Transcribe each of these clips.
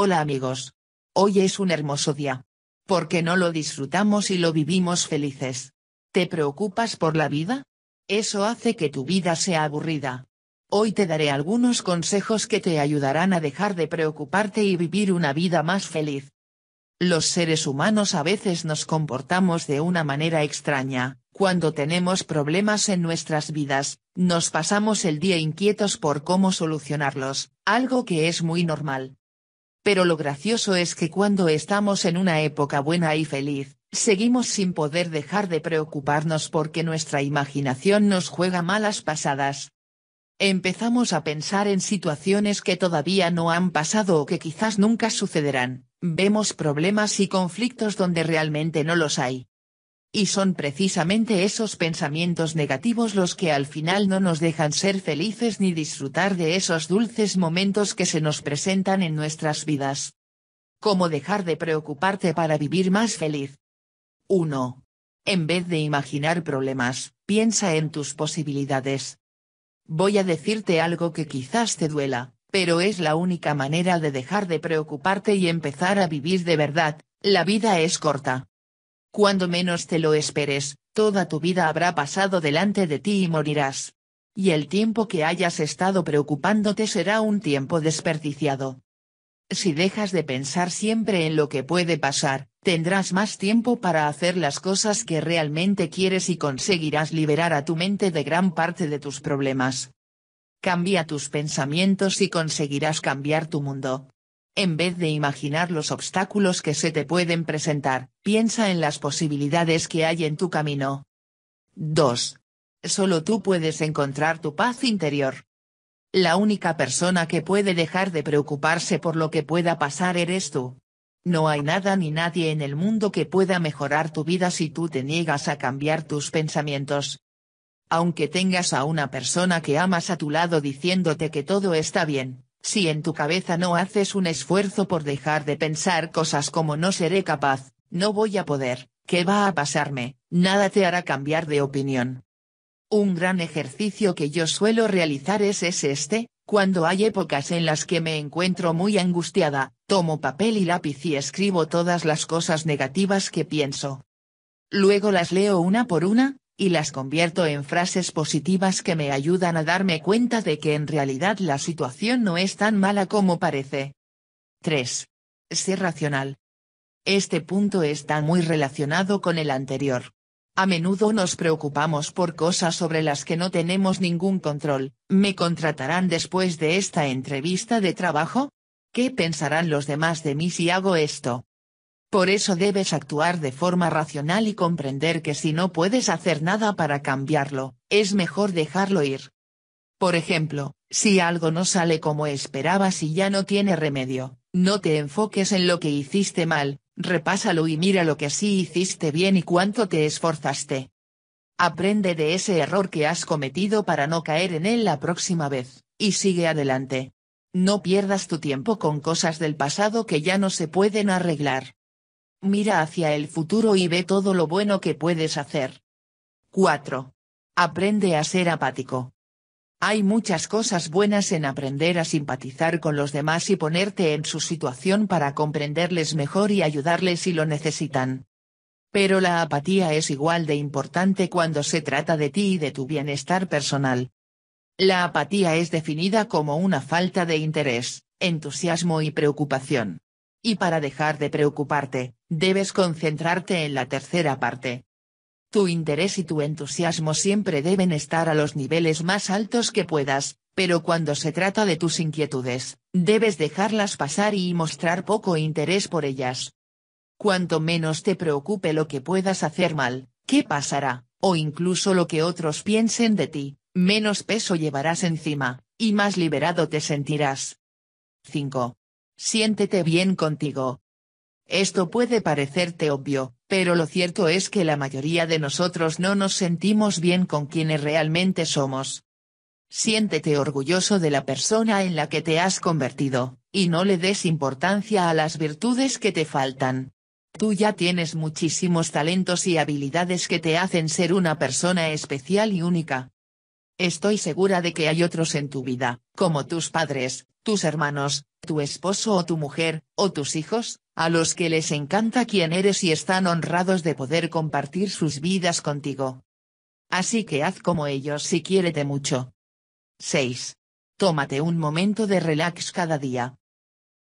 Hola amigos. Hoy es un hermoso día. Porque no lo disfrutamos y lo vivimos felices? ¿Te preocupas por la vida? Eso hace que tu vida sea aburrida. Hoy te daré algunos consejos que te ayudarán a dejar de preocuparte y vivir una vida más feliz. Los seres humanos a veces nos comportamos de una manera extraña, cuando tenemos problemas en nuestras vidas, nos pasamos el día inquietos por cómo solucionarlos, algo que es muy normal. Pero lo gracioso es que cuando estamos en una época buena y feliz, seguimos sin poder dejar de preocuparnos porque nuestra imaginación nos juega malas pasadas. Empezamos a pensar en situaciones que todavía no han pasado o que quizás nunca sucederán, vemos problemas y conflictos donde realmente no los hay, y son precisamente esos pensamientos negativos los que al final no nos dejan ser felices ni disfrutar de esos dulces momentos que se nos presentan en nuestras vidas. ¿Cómo dejar de preocuparte para vivir más feliz? 1. En vez de imaginar problemas, piensa en tus posibilidades. Voy a decirte algo que quizás te duela, pero es la única manera de dejar de preocuparte y empezar a vivir de verdad, la vida es corta. Cuando menos te lo esperes, toda tu vida habrá pasado delante de ti y morirás. Y el tiempo que hayas estado preocupándote será un tiempo desperdiciado. Si dejas de pensar siempre en lo que puede pasar, tendrás más tiempo para hacer las cosas que realmente quieres y conseguirás liberar a tu mente de gran parte de tus problemas. Cambia tus pensamientos y conseguirás cambiar tu mundo. En vez de imaginar los obstáculos que se te pueden presentar, piensa en las posibilidades que hay en tu camino. 2. Solo tú puedes encontrar tu paz interior. La única persona que puede dejar de preocuparse por lo que pueda pasar eres tú. No hay nada ni nadie en el mundo que pueda mejorar tu vida si tú te niegas a cambiar tus pensamientos. Aunque tengas a una persona que amas a tu lado diciéndote que todo está bien, si en tu cabeza no haces un esfuerzo por dejar de pensar cosas como no seré capaz, no voy a poder, ¿qué va a pasarme? Nada te hará cambiar de opinión. Un gran ejercicio que yo suelo realizar es, es este, cuando hay épocas en las que me encuentro muy angustiada, tomo papel y lápiz y escribo todas las cosas negativas que pienso. Luego las leo una por una, y las convierto en frases positivas que me ayudan a darme cuenta de que en realidad la situación no es tan mala como parece. 3. Sé racional. Este punto está muy relacionado con el anterior. A menudo nos preocupamos por cosas sobre las que no tenemos ningún control. ¿Me contratarán después de esta entrevista de trabajo? ¿Qué pensarán los demás de mí si hago esto? Por eso debes actuar de forma racional y comprender que si no puedes hacer nada para cambiarlo, es mejor dejarlo ir. Por ejemplo, si algo no sale como esperabas y ya no tiene remedio, no te enfoques en lo que hiciste mal, repásalo y mira lo que sí hiciste bien y cuánto te esforzaste. Aprende de ese error que has cometido para no caer en él la próxima vez, y sigue adelante. No pierdas tu tiempo con cosas del pasado que ya no se pueden arreglar. Mira hacia el futuro y ve todo lo bueno que puedes hacer. 4. Aprende a ser apático. Hay muchas cosas buenas en aprender a simpatizar con los demás y ponerte en su situación para comprenderles mejor y ayudarles si lo necesitan. Pero la apatía es igual de importante cuando se trata de ti y de tu bienestar personal. La apatía es definida como una falta de interés, entusiasmo y preocupación y para dejar de preocuparte, debes concentrarte en la tercera parte. Tu interés y tu entusiasmo siempre deben estar a los niveles más altos que puedas, pero cuando se trata de tus inquietudes, debes dejarlas pasar y mostrar poco interés por ellas. Cuanto menos te preocupe lo que puedas hacer mal, qué pasará, o incluso lo que otros piensen de ti, menos peso llevarás encima, y más liberado te sentirás. 5. Siéntete bien contigo. Esto puede parecerte obvio, pero lo cierto es que la mayoría de nosotros no nos sentimos bien con quienes realmente somos. Siéntete orgulloso de la persona en la que te has convertido, y no le des importancia a las virtudes que te faltan. Tú ya tienes muchísimos talentos y habilidades que te hacen ser una persona especial y única. Estoy segura de que hay otros en tu vida, como tus padres, tus hermanos, tu esposo o tu mujer, o tus hijos, a los que les encanta quién eres y están honrados de poder compartir sus vidas contigo. Así que haz como ellos si quiérete mucho. 6. Tómate un momento de relax cada día.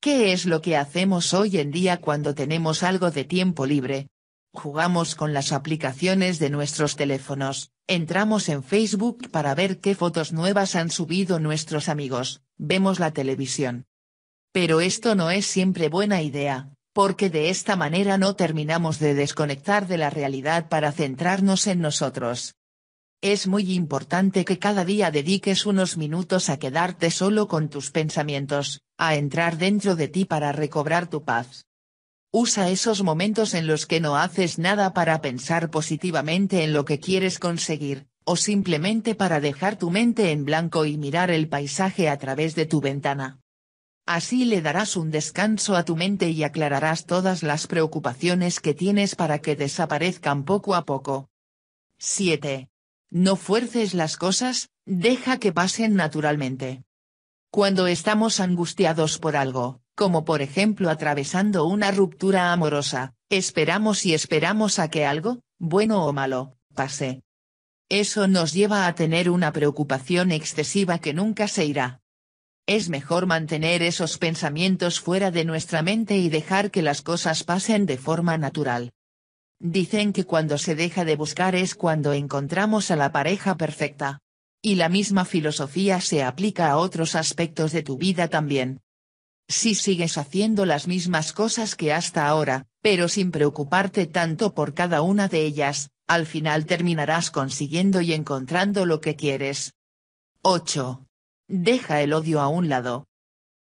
¿Qué es lo que hacemos hoy en día cuando tenemos algo de tiempo libre? jugamos con las aplicaciones de nuestros teléfonos, entramos en Facebook para ver qué fotos nuevas han subido nuestros amigos, vemos la televisión. Pero esto no es siempre buena idea, porque de esta manera no terminamos de desconectar de la realidad para centrarnos en nosotros. Es muy importante que cada día dediques unos minutos a quedarte solo con tus pensamientos, a entrar dentro de ti para recobrar tu paz. Usa esos momentos en los que no haces nada para pensar positivamente en lo que quieres conseguir, o simplemente para dejar tu mente en blanco y mirar el paisaje a través de tu ventana. Así le darás un descanso a tu mente y aclararás todas las preocupaciones que tienes para que desaparezcan poco a poco. 7. No fuerces las cosas, deja que pasen naturalmente. Cuando estamos angustiados por algo, como por ejemplo atravesando una ruptura amorosa, esperamos y esperamos a que algo, bueno o malo, pase. Eso nos lleva a tener una preocupación excesiva que nunca se irá. Es mejor mantener esos pensamientos fuera de nuestra mente y dejar que las cosas pasen de forma natural. Dicen que cuando se deja de buscar es cuando encontramos a la pareja perfecta. Y la misma filosofía se aplica a otros aspectos de tu vida también si sigues haciendo las mismas cosas que hasta ahora, pero sin preocuparte tanto por cada una de ellas, al final terminarás consiguiendo y encontrando lo que quieres. 8. Deja el odio a un lado.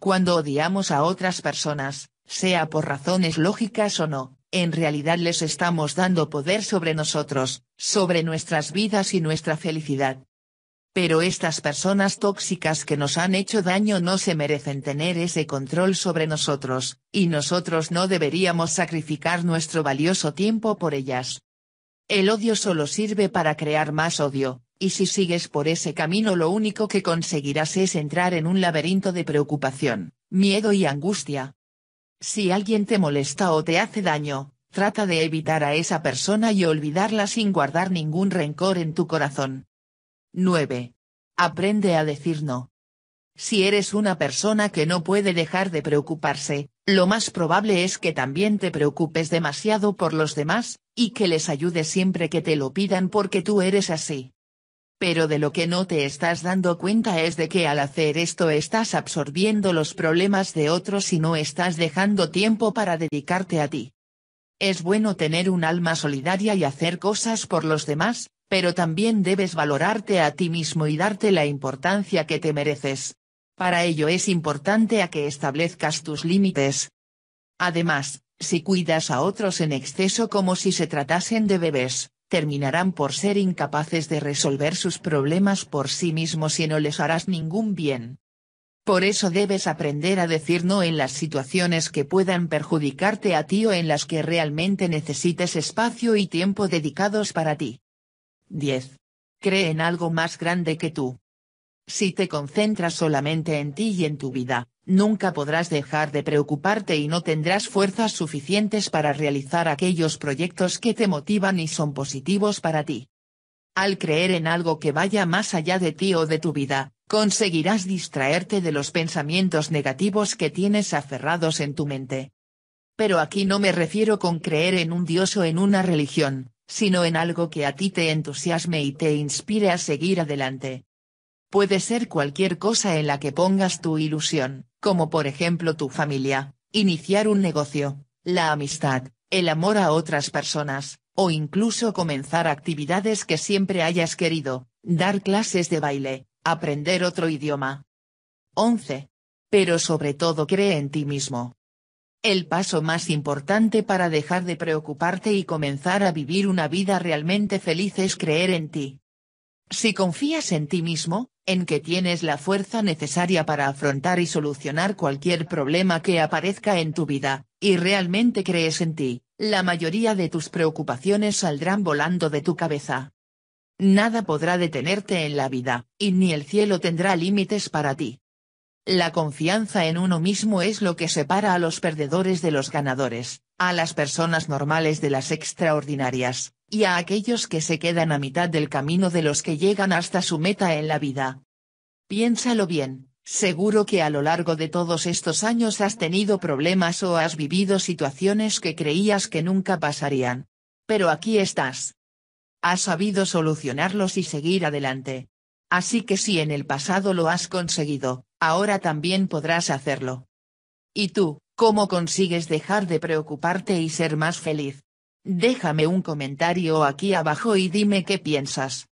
Cuando odiamos a otras personas, sea por razones lógicas o no, en realidad les estamos dando poder sobre nosotros, sobre nuestras vidas y nuestra felicidad. Pero estas personas tóxicas que nos han hecho daño no se merecen tener ese control sobre nosotros, y nosotros no deberíamos sacrificar nuestro valioso tiempo por ellas. El odio solo sirve para crear más odio, y si sigues por ese camino lo único que conseguirás es entrar en un laberinto de preocupación, miedo y angustia. Si alguien te molesta o te hace daño, trata de evitar a esa persona y olvidarla sin guardar ningún rencor en tu corazón. 9. Aprende a decir no. Si eres una persona que no puede dejar de preocuparse, lo más probable es que también te preocupes demasiado por los demás, y que les ayudes siempre que te lo pidan porque tú eres así. Pero de lo que no te estás dando cuenta es de que al hacer esto estás absorbiendo los problemas de otros y no estás dejando tiempo para dedicarte a ti. Es bueno tener un alma solidaria y hacer cosas por los demás, pero también debes valorarte a ti mismo y darte la importancia que te mereces. Para ello es importante a que establezcas tus límites. Además, si cuidas a otros en exceso como si se tratasen de bebés, terminarán por ser incapaces de resolver sus problemas por sí mismos y no les harás ningún bien. Por eso debes aprender a decir no en las situaciones que puedan perjudicarte a ti o en las que realmente necesites espacio y tiempo dedicados para ti. 10. Cree en algo más grande que tú. Si te concentras solamente en ti y en tu vida, nunca podrás dejar de preocuparte y no tendrás fuerzas suficientes para realizar aquellos proyectos que te motivan y son positivos para ti. Al creer en algo que vaya más allá de ti o de tu vida, conseguirás distraerte de los pensamientos negativos que tienes aferrados en tu mente. Pero aquí no me refiero con creer en un dios o en una religión, sino en algo que a ti te entusiasme y te inspire a seguir adelante. Puede ser cualquier cosa en la que pongas tu ilusión, como por ejemplo tu familia, iniciar un negocio, la amistad, el amor a otras personas, o incluso comenzar actividades que siempre hayas querido, dar clases de baile, aprender otro idioma. 11. Pero sobre todo cree en ti mismo. El paso más importante para dejar de preocuparte y comenzar a vivir una vida realmente feliz es creer en ti. Si confías en ti mismo, en que tienes la fuerza necesaria para afrontar y solucionar cualquier problema que aparezca en tu vida, y realmente crees en ti, la mayoría de tus preocupaciones saldrán volando de tu cabeza. Nada podrá detenerte en la vida, y ni el cielo tendrá límites para ti. La confianza en uno mismo es lo que separa a los perdedores de los ganadores, a las personas normales de las extraordinarias, y a aquellos que se quedan a mitad del camino de los que llegan hasta su meta en la vida. Piénsalo bien, Seguro que a lo largo de todos estos años has tenido problemas o has vivido situaciones que creías que nunca pasarían. Pero aquí estás. Has sabido solucionarlos y seguir adelante. Así que si en el pasado lo has conseguido, ahora también podrás hacerlo. ¿Y tú, cómo consigues dejar de preocuparte y ser más feliz? Déjame un comentario aquí abajo y dime qué piensas.